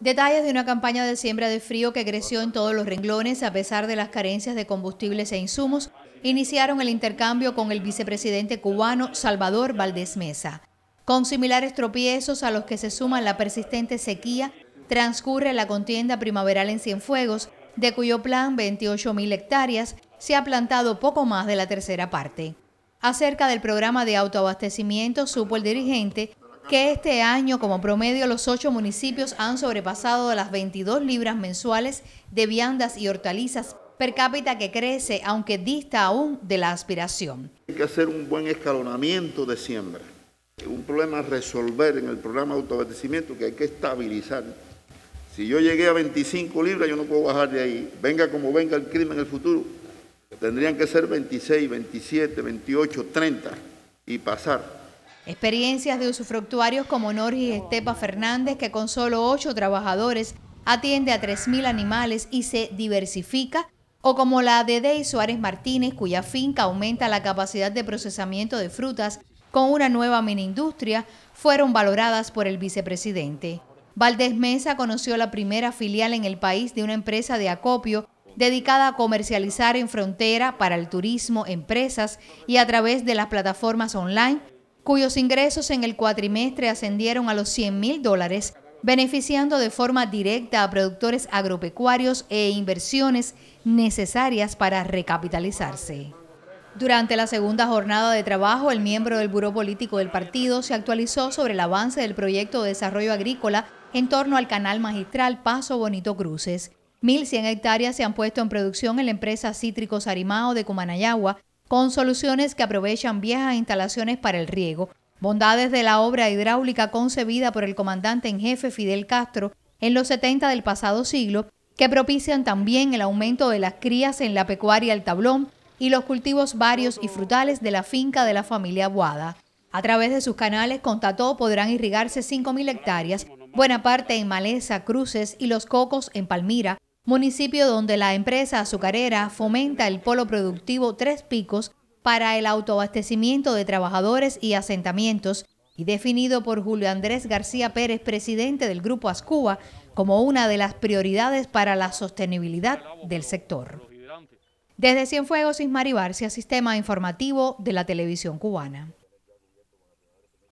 Detalles de una campaña de siembra de frío que creció en todos los renglones a pesar de las carencias de combustibles e insumos, iniciaron el intercambio con el vicepresidente cubano Salvador Valdés Mesa. Con similares tropiezos a los que se suma la persistente sequía, transcurre la contienda primaveral en Cienfuegos, de cuyo plan 28.000 hectáreas se ha plantado poco más de la tercera parte. Acerca del programa de autoabastecimiento, supo el dirigente que este año como promedio los ocho municipios han sobrepasado las 22 libras mensuales de viandas y hortalizas per cápita que crece, aunque dista aún de la aspiración. Hay que hacer un buen escalonamiento de siembra, un problema a resolver en el programa de autoabastecimiento que hay que estabilizar. Si yo llegué a 25 libras, yo no puedo bajar de ahí. Venga como venga el crimen en el futuro, tendrían que ser 26, 27, 28, 30 y pasar. Experiencias de usufructuarios como Norris Estepa Fernández, que con solo ocho trabajadores atiende a 3.000 animales y se diversifica, o como la de Dey Suárez Martínez, cuya finca aumenta la capacidad de procesamiento de frutas con una nueva mini industria, fueron valoradas por el vicepresidente. Valdés Mesa conoció la primera filial en el país de una empresa de acopio dedicada a comercializar en frontera para el turismo, empresas y a través de las plataformas online cuyos ingresos en el cuatrimestre ascendieron a los 100 mil dólares, beneficiando de forma directa a productores agropecuarios e inversiones necesarias para recapitalizarse. Durante la segunda jornada de trabajo, el miembro del Buró Político del Partido se actualizó sobre el avance del proyecto de desarrollo agrícola en torno al canal magistral Paso Bonito Cruces. 1.100 hectáreas se han puesto en producción en la empresa Cítricos Arimao de Cumanayagua, con soluciones que aprovechan viejas instalaciones para el riego, bondades de la obra hidráulica concebida por el comandante en jefe Fidel Castro en los 70 del pasado siglo, que propician también el aumento de las crías en la pecuaria El Tablón y los cultivos varios y frutales de la finca de la familia Boada. A través de sus canales con podrán irrigarse 5.000 hectáreas, buena parte en maleza, cruces y los cocos en Palmira, municipio donde la empresa azucarera fomenta el polo productivo Tres Picos para el autoabastecimiento de trabajadores y asentamientos y definido por Julio Andrés García Pérez, presidente del Grupo Ascuba, como una de las prioridades para la sostenibilidad del sector. Desde Cienfuegos, Ismari Barcia, Sistema Informativo de la Televisión Cubana.